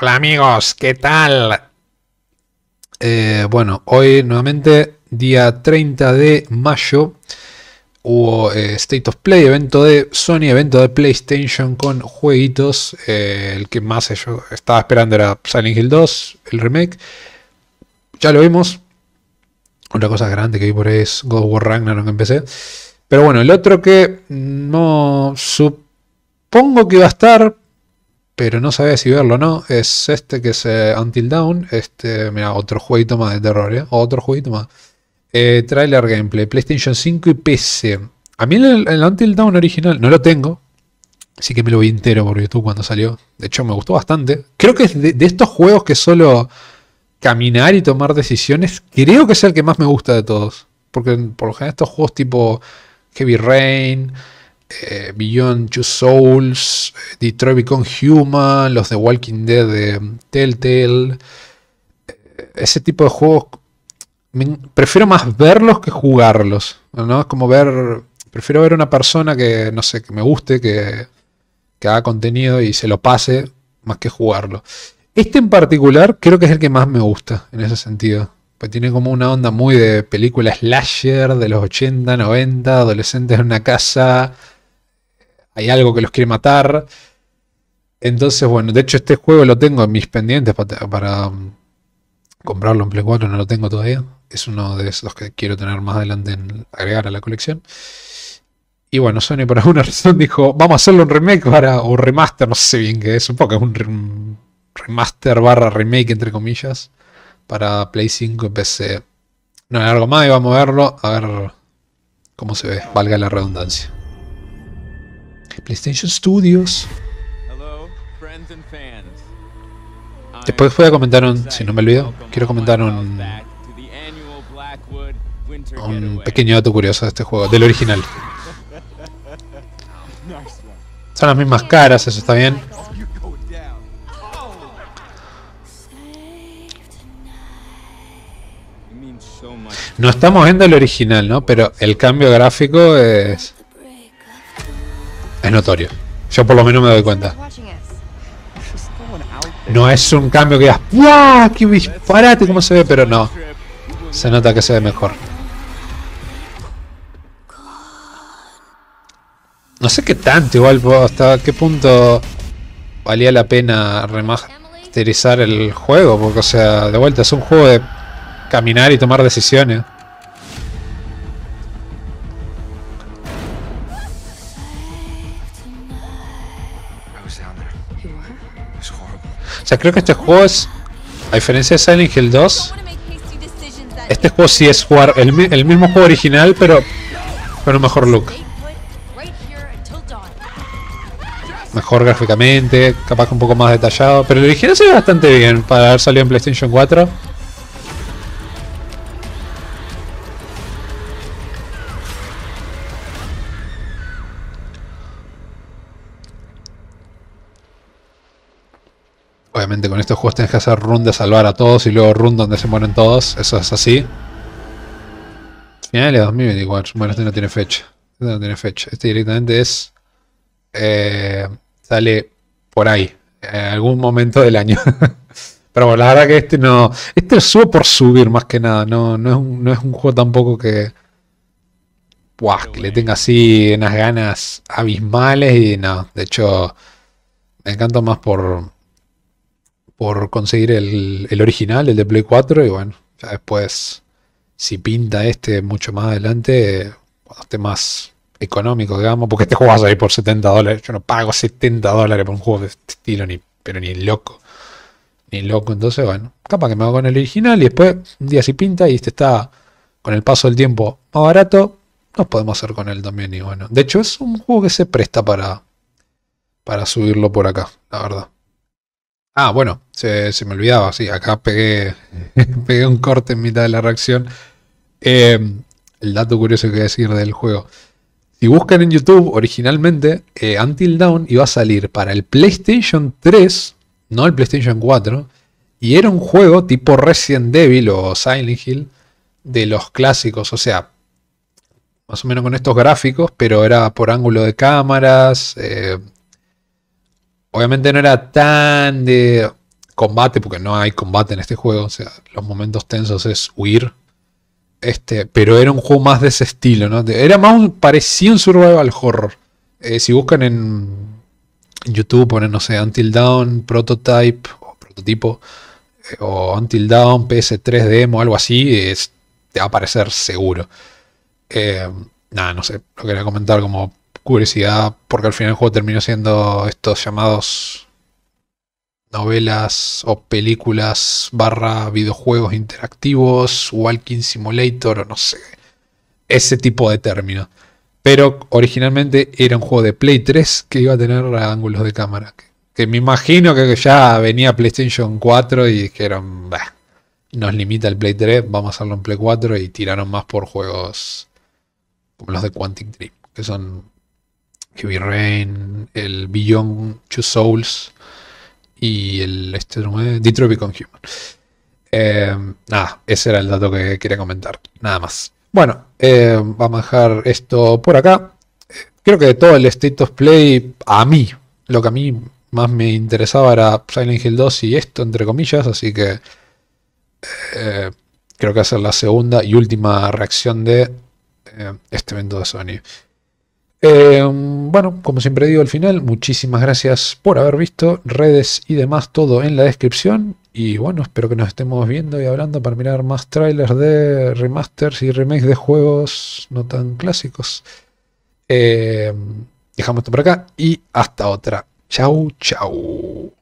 Hola amigos, ¿qué tal? Eh, bueno, hoy nuevamente, día 30 de mayo, hubo eh, State of Play, evento de Sony, evento de PlayStation con jueguitos. Eh, el que más yo estaba esperando era Silent Hill 2, el remake. Ya lo vimos. Otra cosa grande que vi por ahí es God of War Ragnarok empecé. Pero bueno, el otro que no supongo que va a estar, pero no sabía si verlo o no. Es este que es eh, Until Dawn. Este, mira, otro jueguito más de terror, ¿eh? Otro jueguito más. Eh, trailer gameplay, PlayStation 5 y PC. A mí el, Until Dawn original no lo tengo. Así que me lo vi entero por YouTube cuando salió. De hecho, me gustó bastante. Creo que es de estos juegos que solo caminar y tomar decisiones, creo que es el que más me gusta de todos. Porque por lo general estos juegos tipo Heavy Rain, eh, Beyond Two Souls, eh, Detroit Become Human, los de Walking Dead de eh, Telltale. Ese tipo de juegos prefiero más verlos que jugarlos. ¿no? Es como ver. Prefiero ver una persona que, no sé, que me guste, que, que haga contenido y se lo pase, más que jugarlo. Este en particular creo que es el que más me gusta en ese sentido. Pues tiene como una onda muy de película slasher de los 80, 90, adolescentes en una casa, hay algo que los quiere matar. Entonces, bueno, de hecho este juego lo tengo en mis pendientes para, um, comprarlo en Play 4, no lo tengo todavía. Es uno de esos que quiero tener más adelante en agregar a la colección. Y bueno, Sony por alguna razón dijo, vamos a hacerle un remake para, o remaster, no sé bien qué es, un poco, es un remaster barra remake entre comillas, para Play 5 y PC. No, algo más y vamos a verlo, a ver cómo se ve, valga la redundancia. PlayStation Studios. Después voy a comentar un, si no me olvido, quiero comentar un, un pequeño dato curioso de este juego, del original. Son las mismas caras, eso está bien. No estamos viendo el original, ¿no? Pero el cambio gráfico es es notorio. Yo por lo menos me doy cuenta. No es un cambio que digas, ¡Wow! ¡Qué disparate! ¿Cómo se ve? Pero no. Se nota que se ve mejor. No sé qué tanto, igual, hasta qué punto valía la pena remasterizar el juego. Porque, o sea, de vuelta, es un juego de caminar y tomar decisiones. O sea, creo que este juego es, a diferencia de Silent Hill 2, este juego sí es jugar el, mismo juego original, pero con un mejor look. Mejor gráficamente, capaz un poco más detallado, pero el original se ve bastante bien para haber salido en PlayStation 4. con estos juegos tenés que hacer run de salvar a todos y luego run donde se mueren todos, eso es así. Finales de 2024, bueno, este no tiene fecha, este no tiene fecha, este directamente es... Eh, sale por ahí, en algún momento del año. Pero bueno, la verdad que este no. Este sube por subir más que nada. No, no, es, un, juego tampoco que. Buah, que le tenga así unas ganas abismales. Y no. De hecho, me encanta más por por conseguir el, original, el de Play 4, y bueno, ya después, si pinta este mucho más adelante, cuando esté más económico, digamos, porque este juego va a por 70 dólares, yo no pago 70 dólares por un juego de este estilo, ni, pero ni loco, ni loco, entonces bueno, capaz que me hago con el original y después un día si pinta y este está con el paso del tiempo más barato, nos podemos hacer con él también y bueno, de hecho es un juego que se presta para, para subirlo por acá, la verdad. Ah, bueno, se, me olvidaba, sí, acá pegué, un corte en mitad de la reacción. Eh, el dato curioso que voy a decir del juego. Si buscan en YouTube originalmente, eh, Until Dawn iba a salir para el PlayStation 3, no el PlayStation 4, y era un juego tipo Resident Evil o Silent Hill de los clásicos, o sea, más o menos con estos gráficos, pero era por ángulo de cámaras, eh, Obviamente no era tan de combate, porque no hay combate en este juego. O sea, los momentos tensos es huir. Este, pero era un juego más de ese estilo, ¿no? Era más un, parecía un survival horror. Eh, si buscan en YouTube, ponen, no sé, Until Dawn, Prototype, o Prototipo, eh, o Until Dawn, PS3 Demo, algo así, es, te va a parecer seguro. Eh, nada, no sé, lo quería comentar como curiosidad, porque al final el juego terminó siendo estos llamados novelas o películas barra videojuegos interactivos, Walking Simulator o no sé, ese tipo de términos. Pero originalmente era un juego de Play 3 que iba a tener ángulos de cámara. Que, me imagino que ya venía PlayStation 4 y dijeron, nos limita el Play 3, vamos a hacerlo en Play 4 y tiraron más por juegos como los de Quantic Dream, que son Heavy Rain, el Beyond Two Souls y el este, Detroit Become Human. Em, nada, ese era el dato que quería comentar, nada más. Bueno, em, vamos a dejar esto por acá. Creo que de todo el State of Play, a mí, lo que a mí más me interesaba era Silent Hill 2 y esto, entre comillas, así que eh, creo que va a ser la segunda y última reacción de eh, este evento de Sony. Eh, bueno, como siempre digo al final, muchísimas gracias por haber visto. Redes y demás, todo en la descripción. Y bueno, espero que nos estemos viendo y hablando para mirar más trailers de remasters y remakes de juegos no tan clásicos. Eh, dejamos esto por acá y hasta otra. Chau, chau.